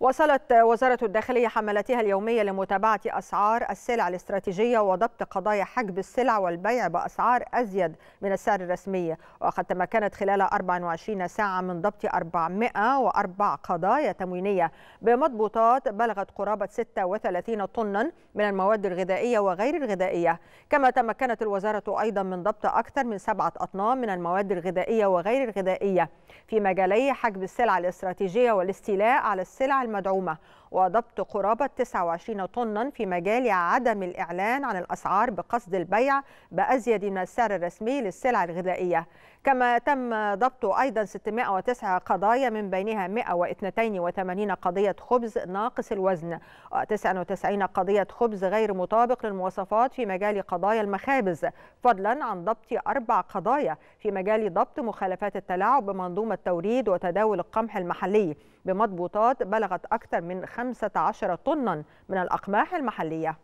وصلت وزارة الداخلية حملتها اليومية لمتابعة أسعار السلع الاستراتيجية وضبط قضايا حجب السلع والبيع بأسعار أزيد من السعر الرسمي وقد تمكنت خلال 24 ساعة من ضبط 404 قضايا تموينية بمضبوطات بلغت قرابة 36 طنا من المواد الغذائية وغير الغذائية كما تمكنت الوزارة أيضا من ضبط أكثر من سبعة أطنان من المواد الغذائية وغير الغذائية في مجالي حجب السلع الاستراتيجية والاستيلاء على السلع المدعومة وضبط قرابة 29 طنا في مجال عدم الإعلان عن الأسعار بقصد البيع بأزيد من السعر الرسمي للسلع الغذائية كما تم ضبط أيضا 609 قضايا من بينها 182 قضية خبز ناقص الوزن و99 قضية خبز غير مطابق للمواصفات في مجال قضايا المخابز فضلا عن ضبط أربع قضايا في مجال ضبط مخالفات التلاعب بمنظومة توريد وتداول القمح المحلي بمضبوطات بلغت بلغت أكثر من 15 طنا من الأقماح المحلية